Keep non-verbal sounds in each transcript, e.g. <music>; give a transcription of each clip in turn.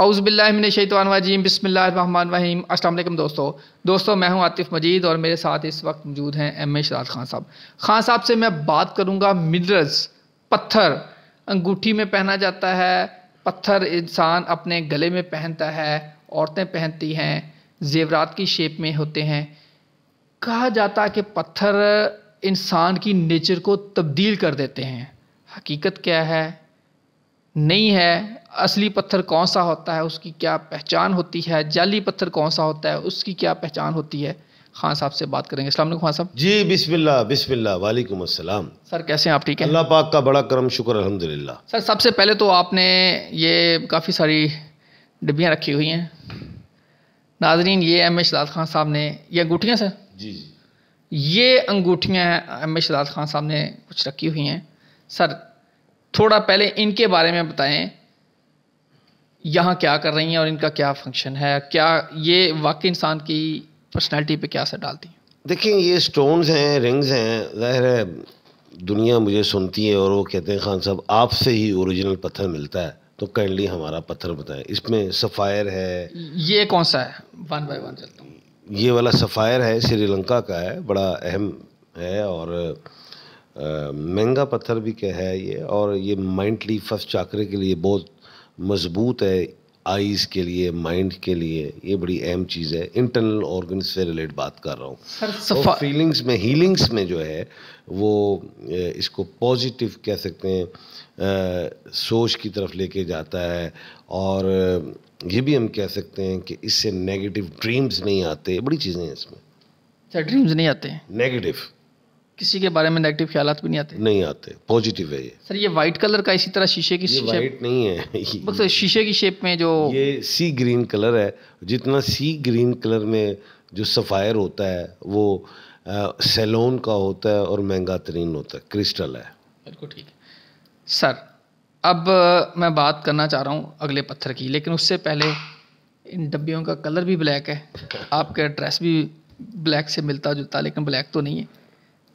अउज़बिल्लिमिनशैतवानवाजीम बिसमीम असल दोस्तों दोस्तों मैं हूं आतिफ़ मजीद और मेरे साथ इस वक्त मौजूद हैं एम ए शराज खान साहब खान साहब से मैं बात करूंगा मिनरल्स पत्थर अंगूठी में पहना जाता है पत्थर इंसान अपने गले में पहनता है औरतें पहनती हैं जेवरात की शेप में होते हैं कहा जाता है कि पत्थर इंसान की नेचर को तब्दील कर देते हैं हकीकत क्या है नहीं है असली पत्थर कौन सा होता है उसकी क्या पहचान होती है जाली पत्थर कौन सा होता है उसकी क्या पहचान होती है खान साहब से बात करेंगे वालेकुम खान साहब जी बिस्मिल्लाह बिस्मिल्लाह वालेकुम अस्सलाम सर कैसे हैं आप ठीक है अल्लाह पाक का बड़ा करम शुक्र अल्हम्दुलिल्लाह सर सबसे पहले तो आपने ये काफ़ी सारी डिब्बियाँ रखी हुई हैं नाजरीन ये एम ए शदाद खान साहब ने ये अंगूठियाँ सर जी जी ये अंगूठियाँ एम ए शाद खान साहब ने कुछ रखी हुई हैं सर थोड़ा पहले इनके बारे में बताएं यहाँ क्या कर रही हैं और इनका क्या फंक्शन है क्या ये वाकई इंसान की पर्सनैलिटी पे क्या असर डालती है देखिए ये स्टोन्स हैं रिंग्स हैं ज़ाहिर है दुनिया मुझे सुनती है और वो कहते हैं खान साहब आपसे ही ओरिजिनल पत्थर मिलता है तो काइंडली हमारा पत्थर बताएं इसमें सफ़ायर है ये कौन सा है वन बाय वन चलता हूँ ये वाला सफ़ायर है श्रीलंका का है बड़ा अहम है और महंगा पत्थर भी क्या है ये और ये माइंडली फर्स्ट चाकरे के लिए बहुत मजबूत है आईज के लिए माइंड के लिए ये बड़ी अहम चीज़ है इंटरनल ऑर्गन से रिलेट बात कर रहा हूँ तो फीलिंग्स में हीलिंग्स में जो है वो इसको पॉजिटिव कह सकते हैं सोच की तरफ लेके जाता है और ये भी हम कह सकते हैं कि इससे नेगेटिव ड्रीम्स नहीं आते बड़ी चीज़ें हैं इसमें ड्रीम्स नहीं आते नेगेटिव किसी के बारे में नेगेटिव ख्याल भी नहीं आते नहीं आते पॉजिटिव है ये सर ये वाइट कलर का इसी तरह शीशे की शीशे व्हाइट नहीं है बस मतलब शीशे की शेप में जो ये सी ग्रीन कलर है जितना सी ग्रीन कलर में जो सफ़ायर होता है वो सेलोन का होता है और महंगा तरीन होता है क्रिस्टल है बिल्कुल ठीक है सर अब मैं बात करना चाह रहा हूँ अगले पत्थर की लेकिन उससे पहले इन डब्बियों का कलर भी ब्लैक है <laughs> आपका ड्रेस भी ब्लैक से मिलता जुलता लेकिन ब्लैक तो नहीं है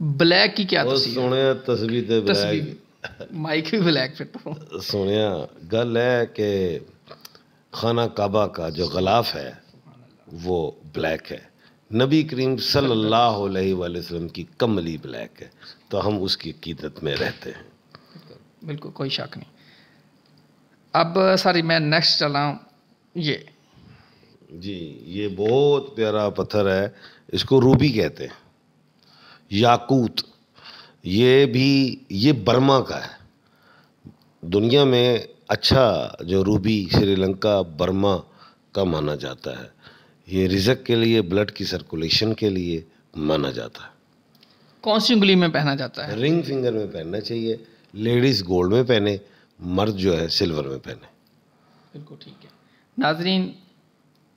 ब्लैक की क्या ਤੁਸੀਂ ਸੋਹਣਿਆ ਤਸਵੀਰ ਤੇ ਬਲੈਕ ਮਾਈਕ गल है कि खाना काबा का जो गलाफ है वो ब्लैक है नबी करीम सल्लल्लाहु अलैहि वसल्लम की कमली ब्लैक है तो हम उसकी कीदत में रहते हैं बिल्कुल कोई शक नहीं अब सॉरी मैं नेक्स्ट चला ये जी ये बहुत प्यारा पत्थर है इसको रूबी कहते हैं याकूत ये भी ये बर्मा का है दुनिया में अच्छा जो रूबी श्रीलंका बर्मा का माना जाता है ये रिजक के लिए ब्लड की सर्कुलेशन के लिए माना जाता है कौन सी उंगली में पहना जाता है रिंग फिंगर में पहनना चाहिए लेडीज़ गोल्ड में पहने मर्द जो है सिल्वर में पहने बिल्कुल ठीक है नाजरीन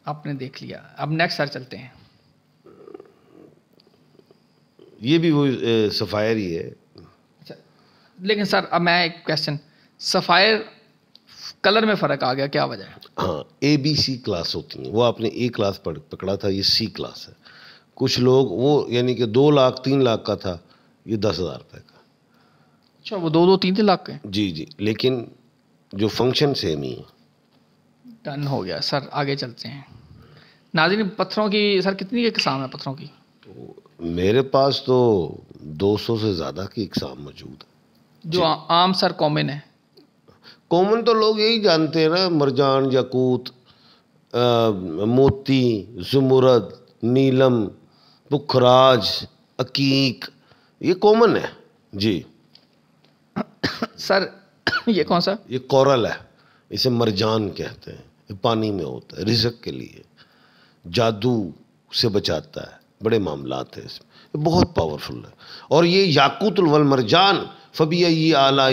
आपने देख लिया अब नेक्स्ट सर चलते हैं ये भी वो सफ़ायर ही है अच्छा लेकिन सर अब मैं एक क्वेश्चन सफ़ायर कलर में फ़र्क आ गया क्या वजह है हाँ ए बी सी क्लास होती हैं वो आपने ए क्लास पकड़ा था ये सी क्लास है कुछ लोग वो यानी कि दो लाख तीन लाख का था ये दस हज़ार रुपये का अच्छा वो दो दो तीन तीन लाख के जी जी लेकिन जो फंक्शन सेम ही है डन हो गया सर आगे चलते हैं नाजिन पत्थरों की सर कितनी किसान है पत्थरों की मेरे पास तो 200 से ज़्यादा की इकसाम मौजूद है जो आम सर कॉमन है कॉमन तो लोग यही जानते हैं ना मरजान यकूत मोती जुमरद नीलम पुखराज अकीक ये कॉमन है जी सर ये कौन सा ये कोरल है इसे मरजान कहते हैं ये पानी में होता है रिजक के लिए जादू से बचाता है बड़े मामला हैं इसमें बहुत पावरफुल है और ये याकूतुलवलमरजान वल फबी ये आला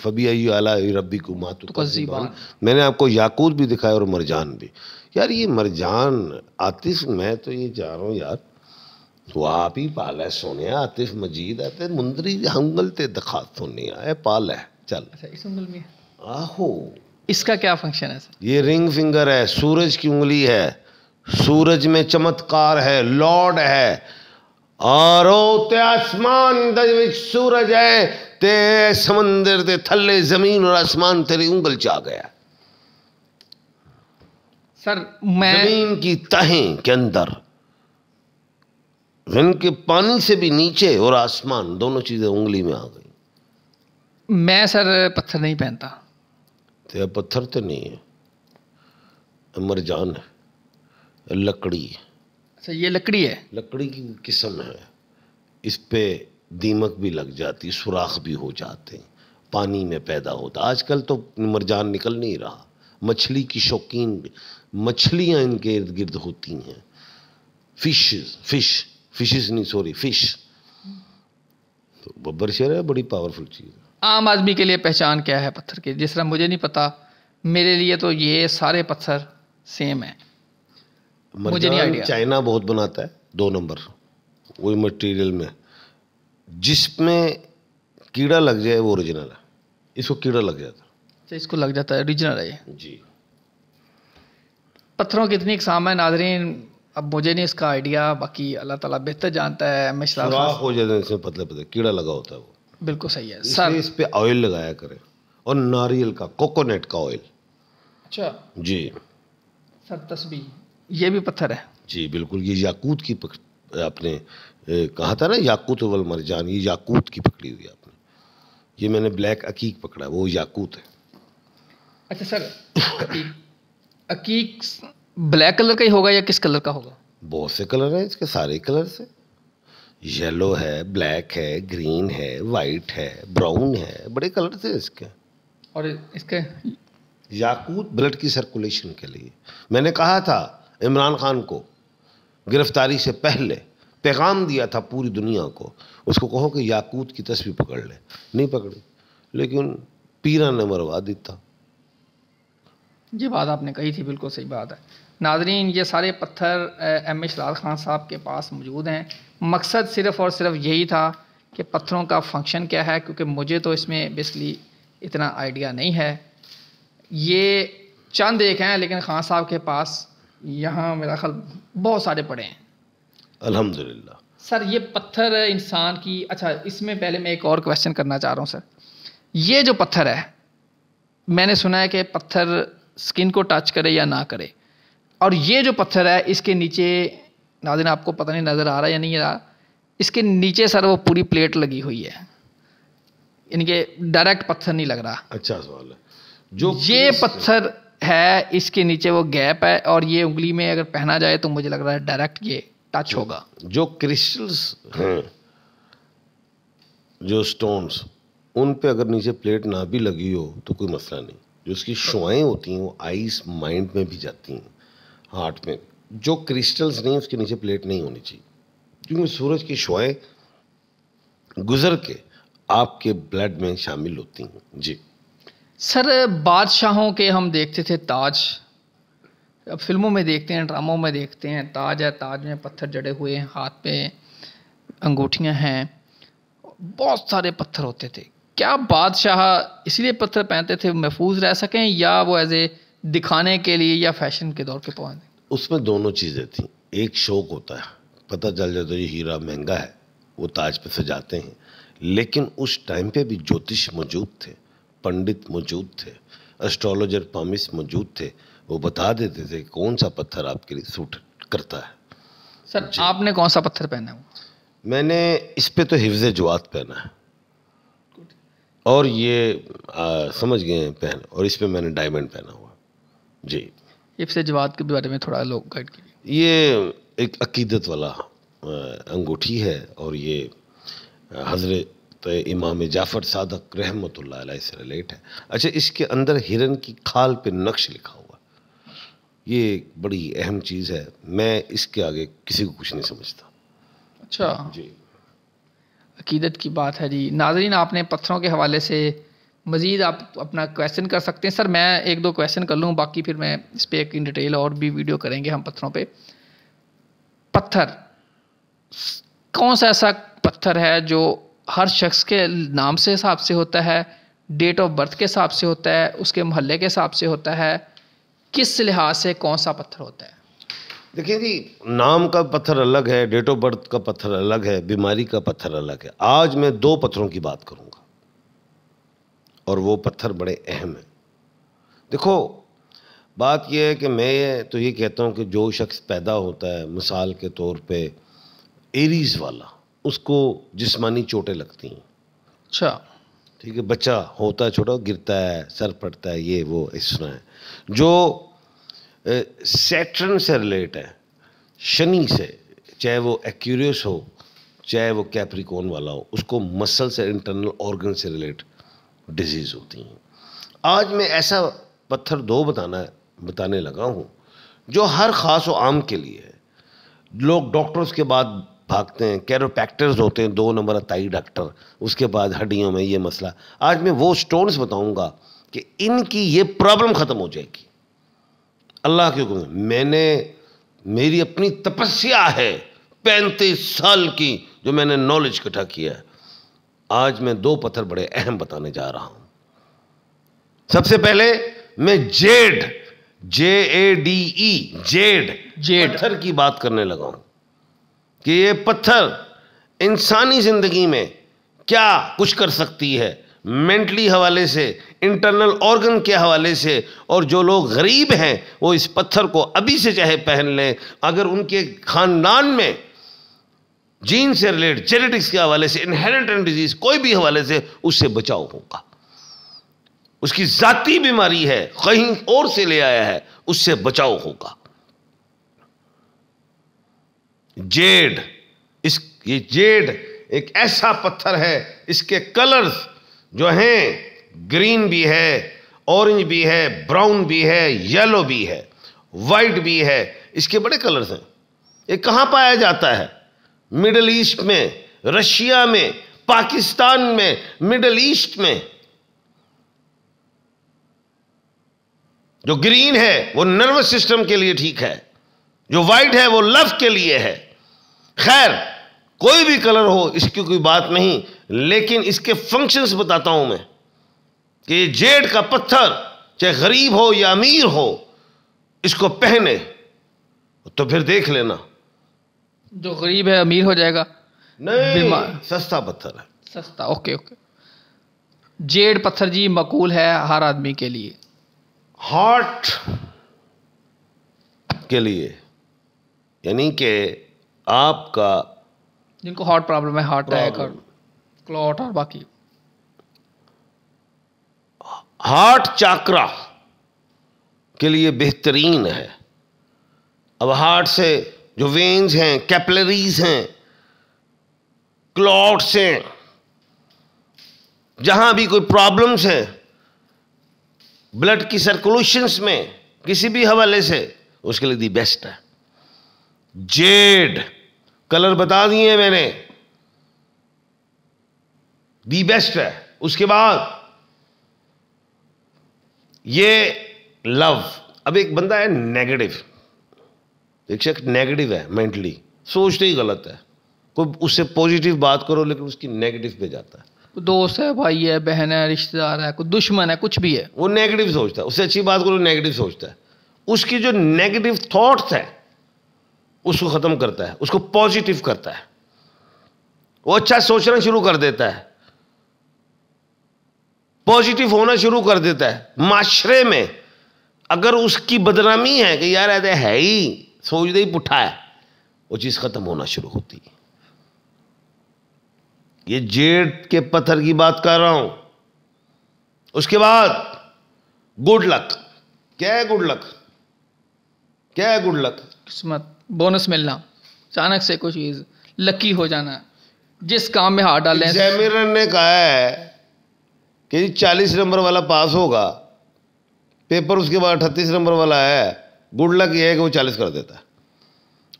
फबी आला रबी को मातुकान मैंने आपको याकूत भी दिखाया और मरजान भी यार ये मरजान आतिफ मैं तो ये चाह रहा हूँ यार तो आप ही पाल है सोने आतिफ मजीद है ते मुंदरी हंगल ते दिखा सोने आए पाल है चल अच्छा, इस उंगल में आहो इसका क्या फंक्शन है सर ये रिंग फिंगर है सूरज की उंगली है सूरज में चमत्कार है लॉर्ड है आरो ते आसमान सूरज है ते समंदर ते थल्ले जमीन और आसमान तेरी उंगल चा गया सर मैं जमीन की तहें के अंदर इनके के पानी से भी नीचे और आसमान दोनों चीजें उंगली में आ गई मैं सर पत्थर नहीं पहनता तेरा पत्थर तो नहीं है अमर जान है लकड़ी अच्छा ये लकड़ी है लकड़ी की किस्म है इस पर दीमक भी लग जाती सुराख भी हो जाते पानी में पैदा होता आजकल तो मरजान निकल नहीं रहा मछली की शौकीन मछलियाँ इनके इर्द गिर्द होती हैं फिश फिश फिश नहीं सॉरी फिश तो बब्बर शेर है बड़ी पावरफुल चीज़ आम आदमी के लिए पहचान क्या है पत्थर की जिस तरह मुझे नहीं पता मेरे लिए तो ये सारे पत्थर सेम है मुझे नहीं आइडिया चाइना बहुत बनाता है दो नंबर वही मटेरियल में जिसमें कीड़ा लग जाए वो ओरिजिनल है इसको कीड़ा लग जाता है अच्छा, इसको लग जाता है ओरिजिनल है जी पत्थरों की इतनी इकसाम है नाजरीन अब मुझे नहीं इसका आइडिया बाकी अल्लाह ताला बेहतर जानता है हो जाते तो हैं इसमें पतले पतले कीड़ा लगा होता है वो बिल्कुल सही है सर इस पे ऑयल लगाया करें और नारियल का कोकोनट का ऑयल अच्छा जी सर तस्बी ये भी पत्थर है जी बिल्कुल ये याकूत की पक, आपने कहा था ना याकूत वल मरजान ये याकूत की पकड़ी हुई आपने ये मैंने ब्लैक अकीक पकड़ा वो याकूत है अच्छा सर अकीक ब्लैक कलर का ही होगा या किस कलर का होगा बहुत से कलर हैं इसके सारे कलर से येलो है ब्लैक है ग्रीन है वाइट है ब्राउन है बड़े कलर से इसके और इसके याकूत ब्लड की सर्कुलेशन के लिए मैंने कहा था इमरान खान को गिरफ्तारी से पहले पैगाम दिया था पूरी दुनिया को उसको कहो कि याकूत की तस्वीर पकड़ ले नहीं पकड़ी लेकिन पीरा ने मरवा दी था ये बात आपने कही थी बिल्कुल सही बात है नाजरीन ये सारे पत्थर एम एच लाल खान साहब के पास मौजूद हैं मकसद सिर्फ़ और सिर्फ यही था कि पत्थरों का फंक्शन क्या है क्योंकि मुझे तो इसमें बेसली इतना आइडिया नहीं है ये चंद एक हैं लेकिन खान साहब के पास यहाँ मेरा ख्याल बहुत सारे पड़े हैं अल्हम्दुलिल्लाह सर ये पत्थर इंसान की अच्छा इसमें पहले मैं एक और क्वेश्चन करना चाह रहा हूँ सर ये जो पत्थर है मैंने सुना है कि पत्थर स्किन को टच करे या ना करे और ये जो पत्थर है इसके नीचे नादिन आपको पता नहीं नज़र आ रहा या नहीं रहा इसके नीचे सर वो पूरी प्लेट लगी हुई है इनके डायरेक्ट पत्थर नहीं लग रहा अच्छा सवाल है जो ये पत्थर है इसके नीचे वो गैप है और ये उंगली में अगर पहना जाए तो मुझे लग रहा है डायरेक्ट ये टच होगा जो क्रिस्टल्स हैं जो स्टोन्स उन पे अगर नीचे प्लेट ना भी लगी हो तो कोई मसला नहीं जो उसकी शुआएँ होती हैं वो आइस माइंड में भी जाती हैं हार्ट में जो क्रिस्टल्स नहीं उसके नीचे प्लेट नहीं होनी चाहिए क्योंकि सूरज की शुआएँ गुजर के आपके ब्लड में शामिल होती हैं जी सर बादशाहों के हम देखते थे ताज अब फिल्मों में देखते हैं ड्रामों में देखते हैं ताज है ताज में पत्थर जड़े हुए हैं हाथ पे अंगूठियाँ हैं बहुत सारे पत्थर होते थे क्या बादशाह इसलिए पत्थर पहनते थे महफूज रह सकें या वो एज ए दिखाने के लिए या फैशन के दौर पे पहुँचने उसमें दोनों चीज़ें थी एक शौक होता है पता चल जाता है हीरा महंगा है वो ताज पे सजाते हैं लेकिन उस टाइम पे भी ज्योतिष मौजूद थे पंडित मौजूद थे एस्ट्रोलॉजर पामिस मौजूद थे वो बता देते थे कौन सा पत्थर आपके लिए सूट करता है सर आपने कौन सा पत्थर पहना है मैंने इस पे तो हिफ्ज जुआत पहना है और ये आ, समझ गए हैं पहन और इस पे मैंने डायमंड पहना हुआ जी हिफ्ज जुआत के बारे में थोड़ा लोग गाइड कीजिए ये एक अकीदत वाला अंगूठी है और ये हजरत तो ये इमाम जाफ़र सादक रहमत से रिलेट है अच्छा इसके अंदर हिरन की खाल पे नक्श लिखा हुआ ये बड़ी अहम चीज़ है मैं इसके आगे किसी को कुछ नहीं समझता अच्छा जी अकीदत की बात है जी नाजरीन आपने पत्थरों के हवाले से मज़ीद आप अपना क्वेश्चन कर सकते हैं सर मैं एक दो क्वेश्चन कर लूँ बाकी फिर मैं इस पर एक इन डिटेल और भी वीडियो करेंगे हम पत्थरों पे पत्थर कौन सा ऐसा पत्थर है जो हर शख्स के नाम से हिसाब से होता है डेट ऑफ बर्थ के हिसाब से होता है उसके मोहल्ले के हिसाब से होता है किस लिहाज से कौन सा पत्थर होता है देखिए जी नाम का पत्थर अलग है डेट ऑफ बर्थ का पत्थर अलग है बीमारी का पत्थर अलग है आज मैं दो पत्थरों की बात करूंगा और वो पत्थर बड़े अहम हैं देखो बात यह है कि मैं ये तो ये कहता हूँ कि जो शख्स पैदा होता है मिसाल के तौर पे एरीज़ वाला उसको जिस्मानी चोटें लगती हैं अच्छा ठीक है बच्चा होता है छोटा गिरता है सर पड़ता है ये वो इस है जो सेटर्न से रिलेट है शनि से चाहे वो एक्यूरियस हो चाहे वो कैप्रिकोन वाला हो उसको मसल से इंटरनल ऑर्गन से रिलेट डिजीज़ होती हैं आज मैं ऐसा पत्थर दो बताना बताने लगा हूँ जो हर ख़ास व आम के लिए है लोग डॉक्टर्स के बाद भागते हैं कैरोपैक्टर्स होते हैं दो नंबर ताई डॉक्टर उसके बाद हड्डियों में ये मसला आज मैं वो स्टोन्स बताऊंगा कि इनकी ये प्रॉब्लम ख़त्म हो जाएगी अल्लाह के हुक्म मैंने मेरी अपनी तपस्या है पैंतीस साल की जो मैंने नॉलेज इकट्ठा किया है आज मैं दो पत्थर बड़े अहम बताने जा रहा हूं सबसे पहले मैं jade J A D E jade jade पत्थर की बात करने लगा हूं कि ये पत्थर इंसानी ज़िंदगी में क्या कुछ कर सकती है मेंटली हवाले से इंटरनल ऑर्गन के हवाले से और जो लोग गरीब हैं वो इस पत्थर को अभी से चाहे पहन लें अगर उनके ख़ानदान में जीन से रिलेटेड जेनेटिक्स के हवाले से इनहेरिटेंट डिजीज़ कोई भी हवाले से उससे बचाव होगा उसकी ज़ाती बीमारी है कहीं और से ले आया है उससे बचाव होगा जेड इस ये जेड एक ऐसा पत्थर है इसके कलर्स जो हैं ग्रीन भी है ऑरेंज भी है ब्राउन भी है येलो भी है वाइट भी है इसके बड़े कलर्स हैं ये कहाँ पाया जाता है मिडल ईस्ट में रशिया में पाकिस्तान में मिडल ईस्ट में जो ग्रीन है वो नर्वस सिस्टम के लिए ठीक है जो वाइट है वो लव के लिए है खैर कोई भी कलर हो इसकी कोई बात नहीं लेकिन इसके फंक्शंस बताता हूं मैं कि जेड का पत्थर चाहे गरीब हो या अमीर हो इसको पहने तो फिर देख लेना जो गरीब है अमीर हो जाएगा नहीं सस्ता पत्थर है सस्ता ओके ओके जेड पत्थर जी मकूल है हर आदमी के लिए हार्ट के लिए यानी कि आपका जिनको हार्ट प्रॉब्लम है हार्ट अटैक और क्लॉट और बाकी हार्ट चाक्रा के लिए बेहतरीन है अब हार्ट से जो वेन्स हैं कैपलरीज हैं क्लॉट्स हैं जहां भी कोई प्रॉब्लम्स हैं ब्लड की सर्कुलेशंस में किसी भी हवाले से उसके लिए दी बेस्ट है जेड कलर बता दिए मैंने दी बेस्ट है उसके बाद ये लव अब एक बंदा है नेगेटिव एक शख्स नेगेटिव है मेंटली सोचते ही गलत है कोई उससे पॉजिटिव बात करो लेकिन उसकी नेगेटिव पे जाता है दोस्त है भाई है बहन है रिश्तेदार है कोई दुश्मन है कुछ भी है वो नेगेटिव सोचता है उससे अच्छी बात करो नेगेटिव सोचता है उसकी जो नेगेटिव थॉट्स है उसको ख़त्म करता है उसको पॉजिटिव करता है वो अच्छा सोचना शुरू कर देता है पॉजिटिव होना शुरू कर देता है माशरे में अगर उसकी बदनामी है कि यार ऐसे है ही दे ही पुठा है वो चीज़ ख़त्म होना शुरू होती है ये जेड के पत्थर की बात कर रहा हूं उसके बाद गुड लक क्या है गुड लक क्या है गुड लक किस्मत बोनस मिलना अचानक से कोई चीज़ लकी हो जाना जिस काम में हार डाले एग्जामिनर ने कहा है कि चालीस नंबर वाला पास होगा पेपर उसके बाद अठतीस नंबर वाला है गुड लक ये है कि वो चालीस कर देता है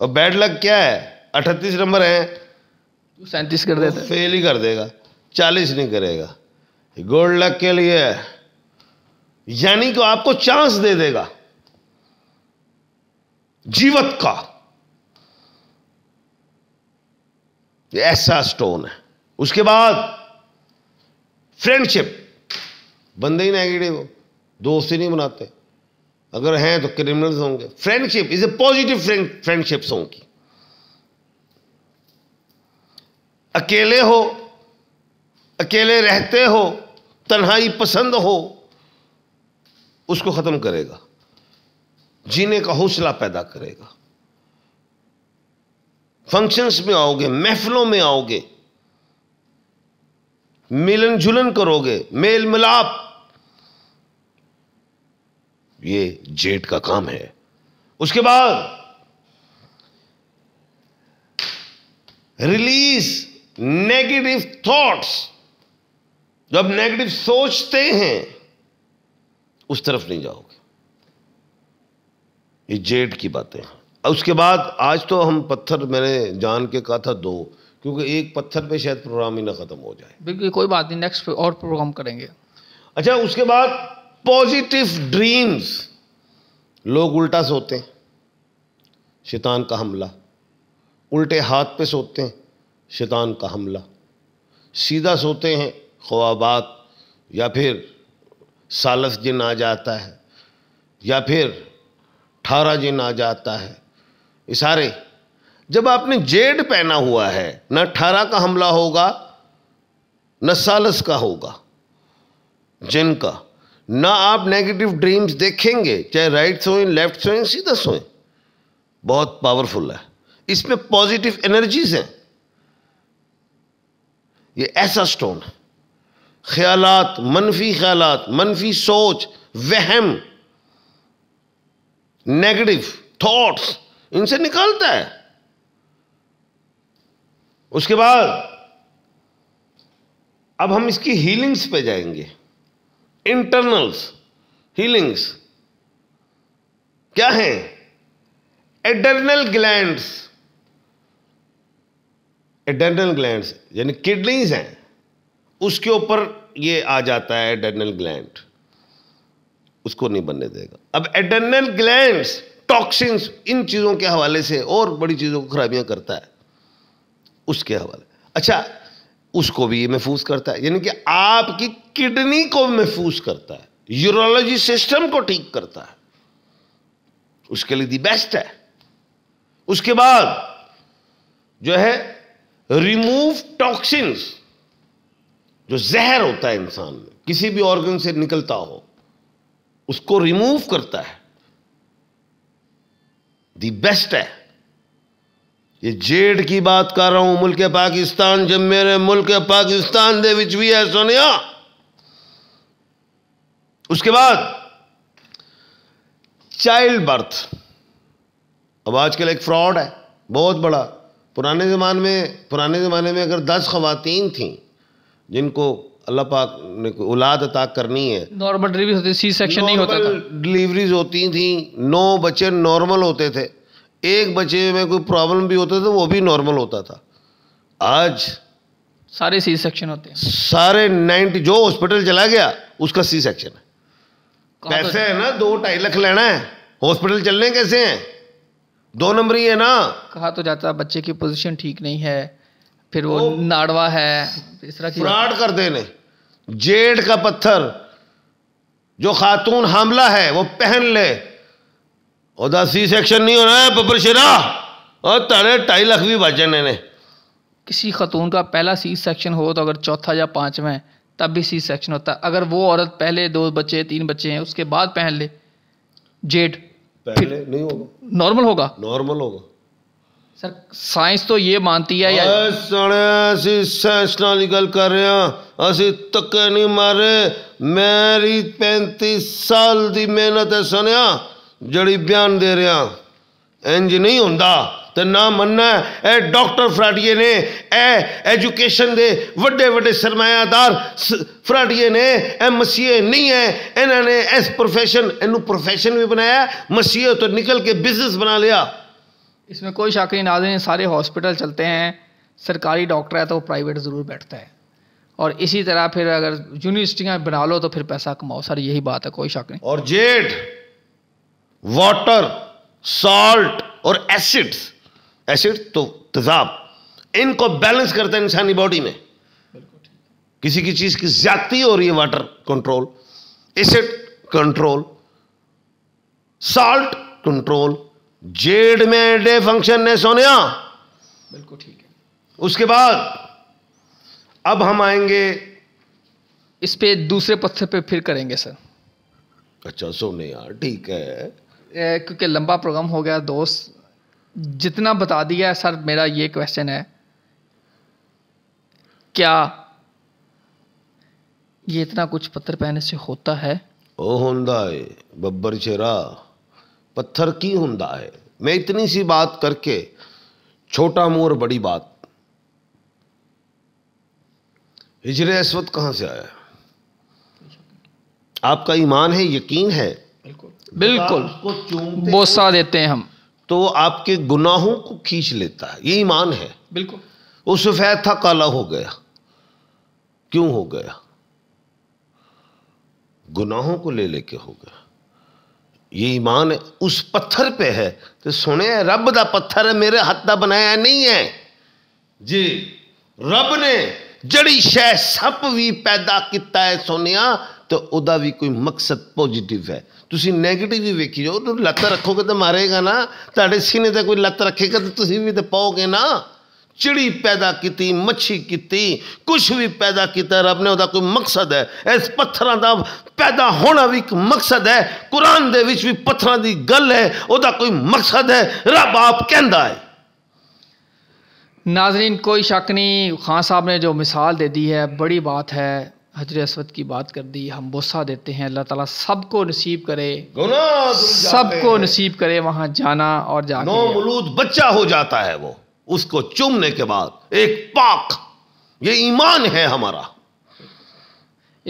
और बैड लक क्या है अठतीस नंबर है तो सैंतीस कर देता है फेल ही कर देगा चालीस नहीं करेगा गुड लक के लिए यानी कि आपको चांस दे देगा जीवत का ऐसा स्टोन है उसके बाद फ्रेंडशिप बंदे ही नेगेटिव हो दोस्त ही नहीं बनाते अगर हैं तो क्रिमिनल्स होंगे friendship is a positive friendship होंगी अकेले हो अकेले रहते हो तन्हाई पसंद हो उसको ख़त्म करेगा जीने का हौसला पैदा करेगा फंक्शंस में आओगे महफलों में आओगे मिलन जुलन करोगे मेल मिलाप ये जेट का काम है उसके बाद रिलीज नेगेटिव थॉट्स जब नेगेटिव सोचते हैं उस तरफ नहीं जाओगे ये जेट की बातें हैं उसके बाद आज तो हम पत्थर मैंने जान के कहा था दो क्योंकि एक पत्थर पे शायद प्रोग्राम ही ना ख़त्म हो जाए बिल्कुल कोई बात नहीं नेक्स्ट और प्रोग्राम करेंगे अच्छा उसके बाद पॉजिटिव ड्रीम्स लोग उल्टा सोते हैं शैतान का हमला उल्टे हाथ पे सोते हैं शैतान का हमला सीधा सोते हैं ख्वाबात या फिर सालस जिन आ जाता है या फिर ठारा जिन आ जाता है इशारे जब आपने जेड पहना हुआ है न अठारह का हमला होगा न सालस का होगा जिन का ना आप नेगेटिव ड्रीम्स देखेंगे चाहे राइट सोएं लेफ्ट सोएं सीधा सोएं बहुत पावरफुल है इसमें पॉजिटिव एनर्जीज हैं ये ऐसा स्टोन है ख्यालात मनफी ख्यालात मनफी सोच वहम नेगेटिव थॉट्स इनसे निकालता है उसके बाद अब हम इसकी हीलिंग्स पे जाएंगे इंटरनल्स हीलिंग्स क्या है एडर्नल ग्लैंड्स एडर्नल ग्लैंड्स यानी किडनीज हैं उसके ऊपर ये आ जाता है एडर्नल ग्लैंड उसको नहीं बनने देगा अब एडर्नल ग्लैंड्स टॉक्सिन्स इन चीज़ों के हवाले से और बड़ी चीज़ों को खराबियाँ करता है उसके हवाले अच्छा उसको भी ये महफूज करता है यानी कि आपकी किडनी को महफूज करता है यूरोलॉजी सिस्टम को ठीक करता है उसके लिए दी बेस्ट है उसके बाद जो है रिमूव टॉक्सिन्स जो जहर होता है इंसान में किसी भी ऑर्गन से निकलता हो उसको रिमूव करता है दी बेस्ट है ये जेड की बात कर रहा हूं मुल्क पाकिस्तान जब मेरे मुल्क पाकिस्तान दे विच भी है सुनिया उसके बाद चाइल्ड बर्थ अब आजकल एक फ्रॉड है बहुत बड़ा पुराने ज़माने में पुराने ज़माने में अगर दस खवतिन थीं जिनको अल्लाह पाक ने औलाद अता करनी है नॉर्मल डिलीवरी होती सी सेक्शन नहीं होता था डिलीवरीज होती थी नौ बच्चे नॉर्मल होते थे एक बच्चे में कोई प्रॉब्लम भी होता था वो भी नॉर्मल होता था आज सारे सी सेक्शन होते हैं सारे नाइन्टी जो हॉस्पिटल चला गया उसका सी सेक्शन है तो पैसे है ना दो ढाई लाख लेना है हॉस्पिटल चलने कैसे हैं दो नंबर ही है ना कहा तो जाता बच्चे की पोजीशन ठीक नहीं है फिर वो तो नाड़वा है इस तरह फ्रॉड कर देने जेड का पत्थर जो खातून हमला है वो पहन ले ਉਹਦਾ ਸੀ ਸੈਕਸ਼ਨ ਨਹੀਂ है ਬੱਬਰ शेरा और तारे ढाई लाख भी बचे ने किसी खतून का पहला सी सेक्शन हो तो अगर चौथा या पांचवा है तब भी सी सेक्शन होता है अगर वो औरत पहले दो बच्चे तीन बच्चे हैं उसके बाद पहन ले जेड पहले नहीं होगा नॉर्मल होगा नॉर्मल होगा सर साइंस तो ये मानती है यार सुने असी साइंस नाल गल कर रहे हैं असी तके नहीं मारे मेरी पैंतीस साल दी मेहनत है सुनया जड़ी बयान दे रहे हैं इंज नहीं होंदा तो ना मनना ए डॉक्टर फराटिए ने ए एजुकेशन दे वड़े वड़े सरमायादार फराटिए ने ए मसीह नहीं है इन्होंने इस प्रोफेशन इनू प्रोफेशन भी बनाया मसीह तो निकल के बिजनेस बना लिया इसमें कोई शक नहीं नाजन सारे हॉस्पिटल चलते हैं सरकारी डॉक्टर है तो वो प्राइवेट ज़रूर बैठता है और इसी तरह फिर अगर यूनिवर्सिटियाँ बना लो तो फिर पैसा कमाओ सर यही बात है कोई शक नहीं और जेड वाटर सॉल्ट और एसिड्स एसिड तो तेजाब इनको बैलेंस करते हैं इंसानी बॉडी में किसी की चीज़ की ज्यादा हो रही है water control acid control salt control jade में डे फंक्शन ने सोनिया बिल्कुल ठीक है उसके बाद अब हम आएंगे इस पे दूसरे पत्थर पे फिर करेंगे सर अच्छा सोनिया ठीक है ए, क्योंकि लंबा प्रोग्राम हो गया दोस्त जितना बता दिया सर मेरा ये क्वेश्चन है क्या ये इतना कुछ पत्थर पहने से होता है ओ होंदा है बब्बर चेरा पत्थर की हुंदा है मैं इतनी सी बात करके छोटा मोर बड़ी बात हिजरे अस्वत कहां से आया आपका ईमान है यकीन है बिल्कुल बोसा देते हैं हम तो आपके गुनाहों को खींच लेता है ये ईमान है बिल्कुल उस सफेद था काला हो गया क्यों हो गया गुनाहों को ले लेके हो गया ये ईमान उस पत्थर पे है तो सुने रब ਦਾ ਪੱਥਰ ਮੇਰੇ ਹੱਥ ਦਾ ਬਣਾਇਆ ਨਹੀਂ ਹੈ ਜੀ ਰੱਬ ਨੇ ਜਿਹੜੀ ਸ਼ੈ ਸੱਪ ਵੀ ਪੈਦਾ ਕੀਤਾ ਹੈ ਸੁਨਿਆ ਤੇ ਉਹਦਾ ਵੀ ਕੋਈ ਮਕਸਦ ਪੋਜ਼ਿਟਿਵ ਹੈ ਤੁਸੀਂ 네ਗੇਟਿਵ ਵੀ ਵੇਖੀ ਜਾਓ ਲੱਤ ਰੱਖੋਗੇ ਤਾਂ ਮਾਰੇਗਾ ਨਾ ਤੁਹਾਡੇ ਸੀਨੇ ਤੇ ਕੋਈ ਲੱਤ ਰੱਖੇਗਾ ਤਾਂ ਤੁਸੀਂ ਵੀ ਤੇ ਪਾਓਗੇ ਨਾ चिड़ी पैदा की मच्छी की कुछ भी पैदा किया रब ने ਉਹਦਾ ਕੋਈ ਮਕਸਦ ਹੈ ਇਸ ਪੱਥਰਾਂ ਦਾ ਪੈਦਾ ਹੋਣਾ ਵੀ ਇੱਕ ਮਕਸਦ ਹੈ ਕੁਰਾਨ ਦੇ ਵਿੱਚ ਵੀ ਪੱਥਰਾਂ ਦੀ ਗੱਲ ਹੈ ਉਹਦਾ ਕੋਈ ਮਕਸਦ ਹੈ ਰੱਬ ਆਪ नाजरीन कोई शक नहीं खान साहब ने जो मिसाल दे दी है बड़ी बात है हजर असवद की बात कर दी हम बोसा देते हैं अल्लाह ताला सबको नसीब करे सबको नसीब करे वहाँ जाना और जाना बच्चा हो जाता है वो उसको चूमने के बाद एक पाक ये ईमान है हमारा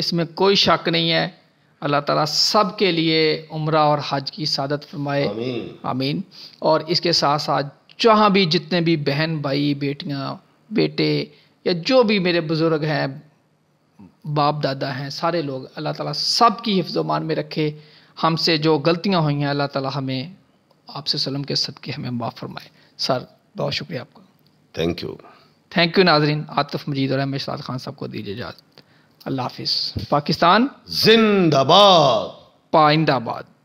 इसमें कोई शक नहीं है अल्लाह ताला सब के लिए उम्र और हज की सादत फरमाए आमीन आमीन और इसके साथ साथ जहाँ भी जितने भी बहन भाई बेटियाँ बेटे या जो भी मेरे बुज़ुर्ग हैं बाप दादा हैं सारे लोग अल्लाह ताला सब की हिफ्ज़ मान में रखे हमसे जो गलतियाँ हुई हैं अल्लाह ताला हमें आपसे सलम के सदक़े हमें माफ़ फरमाए सर बहुत शुक्रिया आपका थैंक यू थैंक यू नाजरीन आतफ मजीद और अहमद शाद खान साहब को दीजिए इजाज़त अल्लाह हाफिज़ पाकिस्तान जिंदाबाद पाइंदाबाद